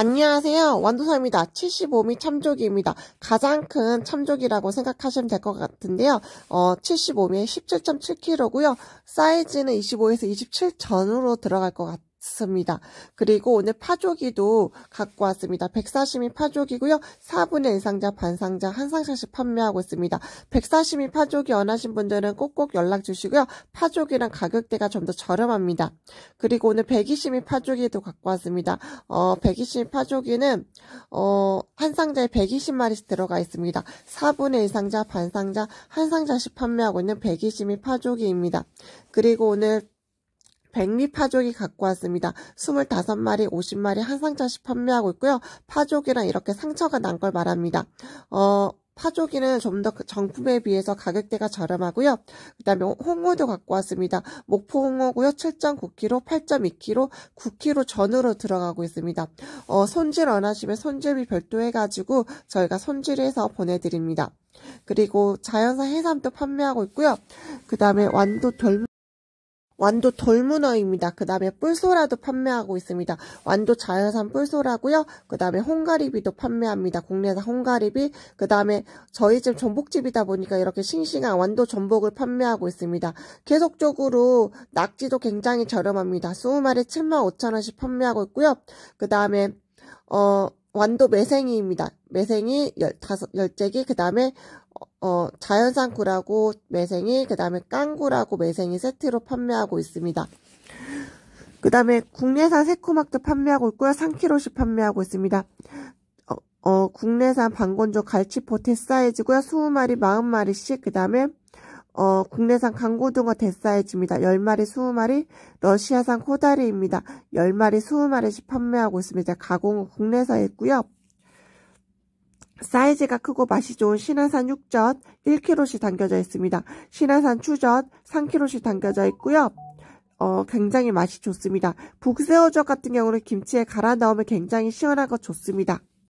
안녕하세요. 완도사입니다. 75미 참조기입니다. 가장 큰 참조기라고 생각하시면 될 것 같은데요. 어, 75미에 17.7kg고요. 사이즈는 25에서 27 전으로 들어갈 것 같아요. 습니다. 그리고 오늘 파조기도 갖고 왔습니다. 140이 파조기고요. 4분의 1상자, 반상자, 한상자씩 판매하고 있습니다. 140이 파조기 원하신 분들은 꼭꼭 연락 주시고요. 파조기랑 가격대가 좀 더 저렴합니다. 그리고 오늘 120이 파조기도 갖고 왔습니다. 어, 120이 파조기는 어, 한 상자에 120마리씩 들어가 있습니다. 4분의 1상자, 반상자, 한상자씩 판매하고 있는 120이 파조기입니다. 그리고 오늘 백리 파족이 갖고 왔습니다. 25마리, 50마리 한 상자씩 판매하고 있고요. 파족이랑 이렇게 상처가 난 걸 말합니다. 어, 파조기는 좀더 그 정품에 비해서 가격대가 저렴하고요. 그 다음에 홍어도 갖고 왔습니다. 목포 홍어고요. 7.9kg, 8.2kg, 9kg 전으로 들어가고 있습니다. 어, 손질 원하시면 손질비 별도 해가지고 저희가 손질해서 보내드립니다. 그리고 자연산 해삼도 판매하고 있고요. 그 다음에 완도 덜 완도 돌문어입니다. 그 다음에 뿔소라도 판매하고 있습니다. 완도 자연산 뿔소라고요. 그 다음에 홍가리비도 판매합니다. 국내산 홍가리비. 그 다음에 저희 집 전복집이다 보니까 이렇게 싱싱한 완도 전복을 판매하고 있습니다. 계속적으로 낙지도 굉장히 저렴합니다. 20마리 75,000원씩 판매하고 있고요. 그 다음에 어 완도 매생이입니다. 매생이 15, 10개기, 그 다음에, 어, 어, 자연산 구라고 매생이, 그 다음에 깡구라고 매생이 세트로 판매하고 있습니다. 그 다음에 국내산 새코막도 판매하고 있고요. 3kg씩 판매하고 있습니다. 어, 어 국내산 방건조 갈치포 대사이즈고요. 20마리, 40마리씩, 그 다음에 어, 국내산 강고등어 대사이즈입니다. 10마리, 20마리, 러시아산 코다리입니다. 10마리, 20마리씩 판매하고 있습니다. 가공은 국내서 했고요. 사이즈가 크고 맛이 좋은 신화산 육젓 1kg씩 담겨져 있습니다. 신화산 추젓 3kg씩 담겨져 있고요. 어, 굉장히 맛이 좋습니다. 북새우젓 같은 경우는 김치에 갈아 넣으면 굉장히 시원하고 좋습니다.